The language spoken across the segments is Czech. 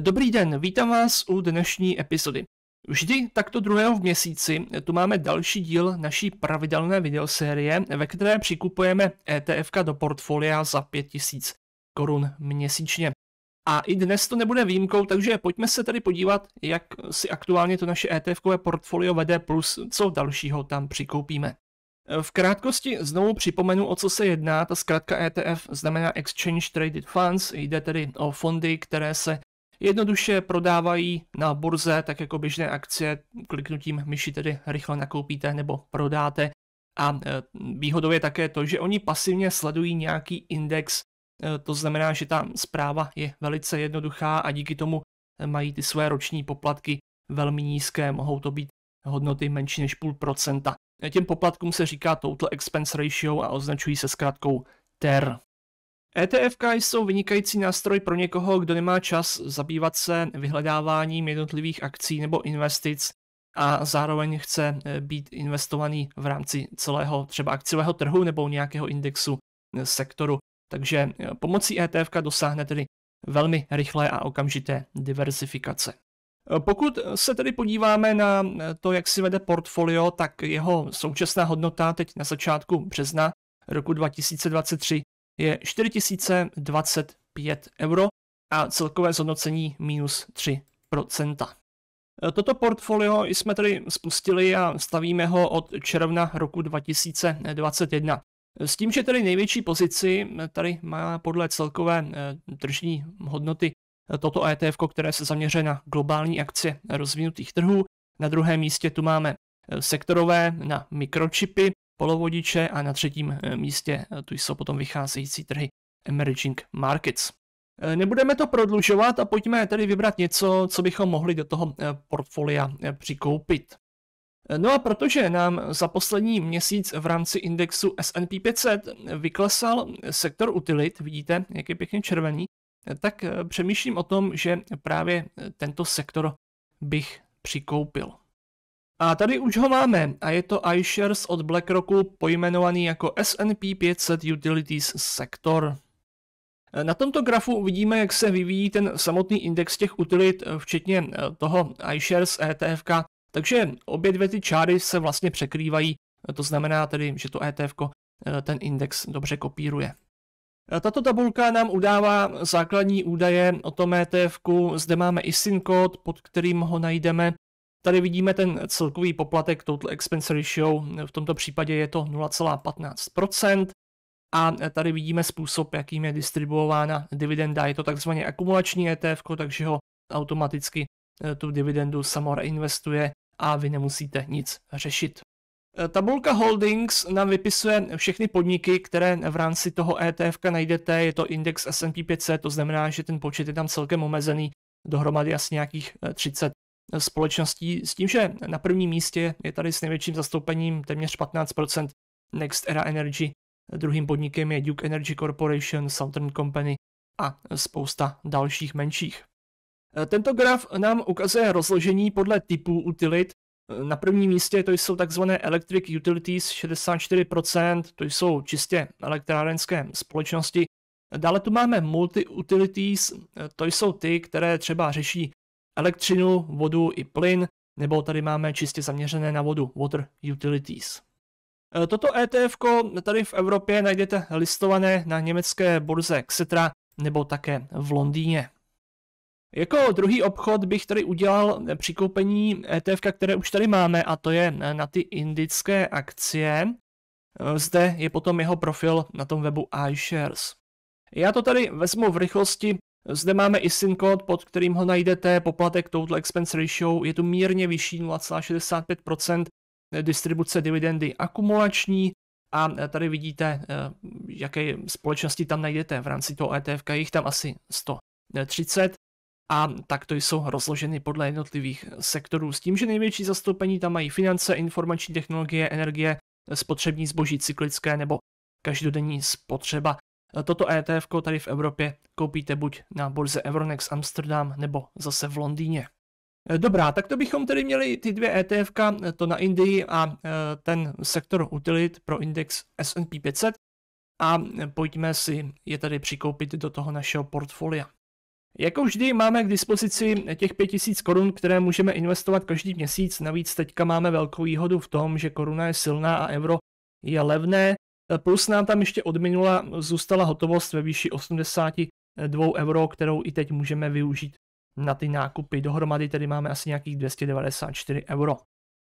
Dobrý den, vítám vás u dnešní epizody. Vždy takto druhého v měsíci tu máme další díl naší pravidelné videosérie, ve které přikupujeme ETF do portfolia za 5000 korun měsíčně. A i dnes to nebude výjimkou, takže pojďme se tady podívat, jak si aktuálně to naše ETF portfolio vede, plus co dalšího tam přikoupíme. V krátkosti znovu připomenu, o co se jedná. Ta zkrátka ETF znamená Exchange Traded Funds, jde tedy o fondy, které se Jednoduše prodávají na burze, tak jako běžné akcie, kliknutím myši tedy rychle nakoupíte nebo prodáte. A e, výhodou je také to, že oni pasivně sledují nějaký index, e, to znamená, že ta zpráva je velice jednoduchá a díky tomu e, mají ty své roční poplatky velmi nízké, mohou to být hodnoty menší než půl procenta. Těm poplatkům se říká Total Expense Ratio a označují se zkrátkou TER. ETF jsou vynikající nástroj pro někoho, kdo nemá čas zabývat se vyhledáváním jednotlivých akcí nebo investic a zároveň chce e, být investovaný v rámci celého třeba akciového trhu nebo nějakého indexu e, sektoru. Takže e, pomocí ETF dosáhne tedy velmi rychlé a okamžité diversifikace. Pokud se tedy podíváme na to, jak si vede portfolio, tak jeho současná hodnota teď na začátku března roku 2023 je 4025 euro a celkové zhodnocení minus 3%. Toto portfolio jsme tady spustili a stavíme ho od června roku 2021. S tím, že tady největší pozici tady má podle celkové eh, tržní hodnoty toto ETF, které se zaměřuje na globální akcie rozvinutých trhů. Na druhém místě tu máme eh, sektorové na mikročipy, polovodiče a na třetím eh, místě eh, tu jsou potom vycházející trhy Emerging Markets. Eh, nebudeme to prodlužovat a pojďme tedy vybrat něco, co bychom mohli do toho portfolia přikoupit. No a protože nám za poslední měsíc v rámci indexu S&P 500 vyklesal sektor utilit, vidíte, jak je pěkně červený, tak přemýšlím o tom, že právě tento sektor bych přikoupil. A tady už ho máme a je to iShares od BlackRocku pojmenovaný jako S&P 500 Utilities Sector. Na tomto grafu uvidíme, jak se vyvíjí ten samotný index těch utilit, včetně eh, toho iShares ETF. Takže obě dvě ty čáry se vlastně překrývají, to znamená tedy, že to ETF eh, ten index dobře kopíruje. Eh, tato tabulka nám udává základní údaje o tom ETF. -ku. Zde máme ISIN kód, pod kterým ho najdeme Tady vidíme ten celkový poplatek Total Expense Ratio, v tomto případě je to 0,15%. A tady vidíme způsob, jakým je distribuována dividenda. Je to takzvaně akumulační ETF, takže ho automaticky eh, tu dividendu samo reinvestuje a vy nemusíte nic řešit. Eh, tabulka Holdings nám vypisuje všechny podniky, které v rámci toho ETF najdete. Je to index S&P 500, to znamená, že ten počet je tam celkem omezený dohromady asi nějakých 30 eh, společností s tím, že na prvním místě je tady s největším zastoupením téměř 15% Next Era Energy, druhým podnikem je Duke Energy Corporation, Southern Company a spousta dalších menších. E, tento graf nám ukazuje rozložení podle typů utilit. E, na prvním místě to jsou tzv. Electric Utilities 64%, to jsou čistě elektrárenské společnosti. Dále tu máme Multi Utilities, e, to jsou ty, které třeba řeší elektřinu, vodu i plyn, nebo tady máme čistě zaměřené na vodu Water Utilities. E, toto ETF tady v Evropě najdete listované na německé burze Xetra nebo také v Londýně. Jako druhý obchod bych tady udělal přikoupení ETF, které už tady máme, a to je na ty indické akcie. E, zde je potom jeho profil na tom webu iShares. Já to tady vezmu v rychlosti zde máme i synkód, pod kterým ho najdete, poplatek total expense ratio je tu mírně vyšší 0,65%, distribuce dividendy akumulační a tady vidíte, eh, jaké společnosti tam najdete v rámci toho ETF, je jich tam asi 130 a takto jsou rozloženy podle jednotlivých sektorů s tím, že největší zastoupení tam mají finance, informační technologie, energie, spotřební zboží cyklické nebo každodenní spotřeba. Toto ETF tady v Evropě koupíte buď na burze Euronext Amsterdam nebo zase v Londýně. Dobrá, tak to bychom tedy měli ty dvě ETF, to na Indii a e, ten sektor utilit pro index S&P 500 a pojďme si je tady přikoupit do toho našeho portfolia. Jako vždy máme k dispozici těch 5000 korun, které můžeme investovat každý měsíc, navíc teďka máme velkou výhodu v tom, že koruna je silná a euro je levné, Eh, plus nám tam ještě od minula zůstala hotovost ve výši 82 euro, kterou i teď můžeme využít na ty nákupy. Dohromady tedy máme asi nějakých 294 euro.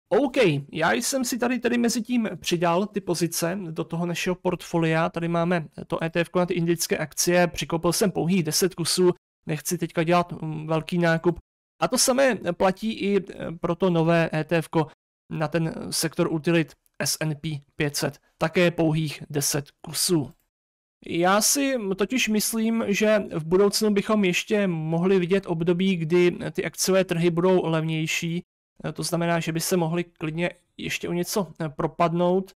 OK, já jsem si tady tedy mezi tím přidal ty pozice do toho našeho portfolia. Tady máme to ETF na ty indické akcie, přikoupil jsem pouhých 10 kusů, nechci teďka dělat mm, velký nákup. A to samé platí i pro to nové ETF na ten sektor utilit. S&P 500, také pouhých 10 kusů. Já si totiž myslím, že v budoucnu bychom ještě mohli vidět období, kdy ty akciové trhy budou levnější, to znamená, že by se mohly klidně ještě o něco propadnout.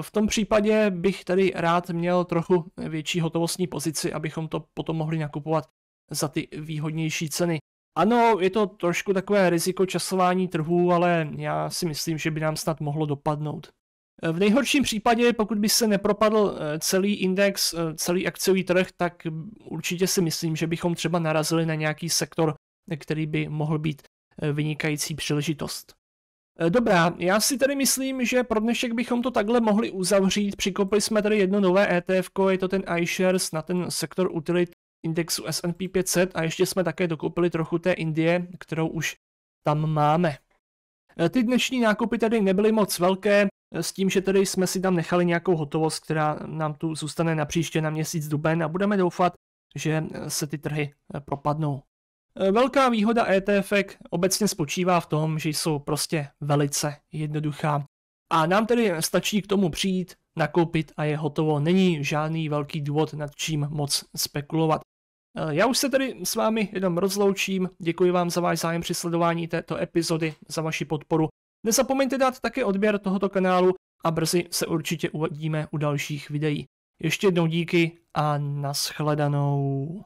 V tom případě bych tady rád měl trochu větší hotovostní pozici, abychom to potom mohli nakupovat za ty výhodnější ceny. Ano, je to trošku takové riziko časování trhu, ale já si myslím, že by nám snad mohlo dopadnout. Eh, v nejhorším případě, pokud by se nepropadl eh, celý index, eh, celý akciový trh, tak určitě si myslím, že bychom třeba narazili na nějaký sektor, který by mohl být vynikající příležitost. Dobrá, já si tedy myslím, že pro dnešek bychom to takhle mohli uzavřít. Přikopili jsme tady jedno nové ETF, je to ten iShares na ten sektor utility indexu S&P 500 a ještě jsme také dokoupili trochu té Indie, kterou už tam máme. E, ty dnešní nákupy tady nebyly moc velké, e, s tím, že tedy jsme si tam nechali nějakou hotovost, která nám tu zůstane na příště na měsíc duben a budeme doufat, že e, se ty trhy propadnou. Velká výhoda ETF obecně spočívá v tom, že jsou prostě velice jednoduchá. A nám tedy stačí k tomu přijít, nakoupit a je hotovo. Není žádný velký důvod nad čím moc spekulovat. Eh, já už se tedy s vámi jenom rozloučím, děkuji vám za váš zájem při sledování této epizody, za vaši podporu. Nezapomeňte dát také odběr tohoto kanálu a brzy se určitě uvidíme u dalších videí. Ještě jednou díky a naschledanou.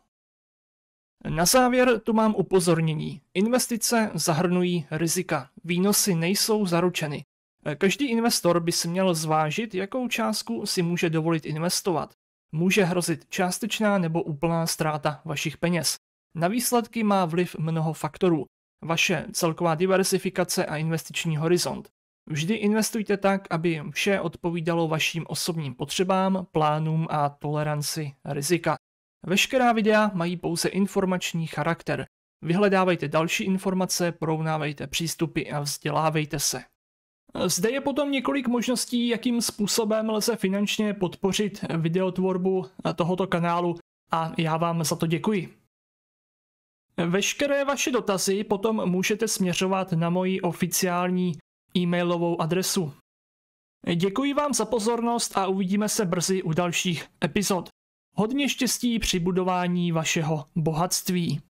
Na závěr tu mám upozornění. Investice zahrnují rizika. Výnosy nejsou zaručeny. Eh, každý investor by si měl zvážit, jakou částku si může dovolit investovat. Může hrozit částečná nebo úplná ztráta vašich peněz. Na výsledky má vliv mnoho faktorů. Vaše celková diversifikace a investiční horizont. Vždy investujte tak, aby vše odpovídalo vašim osobním potřebám, plánům a toleranci rizika. Veškerá videa mají pouze informační charakter. Vyhledávejte další informace, porovnávejte přístupy a vzdělávejte se. Zde je potom několik možností, jakým způsobem lze finančně podpořit videotvorbu tohoto kanálu a já vám za to děkuji. Veškeré vaše dotazy potom můžete směřovat na moji oficiální e-mailovou adresu. Děkuji vám za pozornost a uvidíme se brzy u dalších epizod. Hodně štěstí při budování vašeho bohatství.